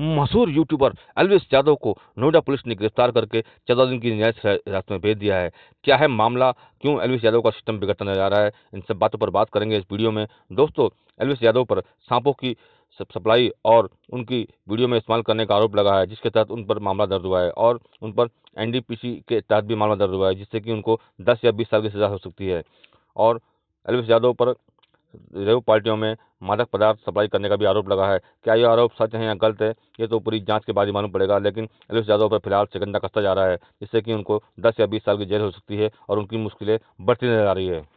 मशहूर YouTuber Elvis Yadav को Noida police ने गिरफ्तार करके चौदह दिन की न्यायिक हिरासत में भेज दिया है क्या है मामला क्यों एलविस यादव का सिस्टम बिगड़ता नजर आ रहा है इन सब बातों पर बात करेंगे इस वीडियो में दोस्तों एलविस यादव पर सांपों की सप्लाई और उनकी वीडियो में इस्तेमाल करने का आरोप लगा है जिसके तहत उन पर मामला दर्ज हुआ है और उन पर एनडीपीसी के तहत भी मामला दर्ज हुआ है जिससे कि उनको दस या बीस साल की सज़ा हो सकती है और एलविस यादव पर रेव पार्टियों में मादक पदार्थ सप्लाई करने का भी आरोप लगा है क्या ये आरोप सच है या गलत है ये तो पूरी जांच के बाद ही मालूम पड़ेगा लेकिन अखिलेश यादव पर फिलहाल सिकंदा कसता जा रहा है जिससे कि उनको दस या बीस साल की जेल हो सकती है और उनकी मुश्किलें बढ़ती नजर आ रही है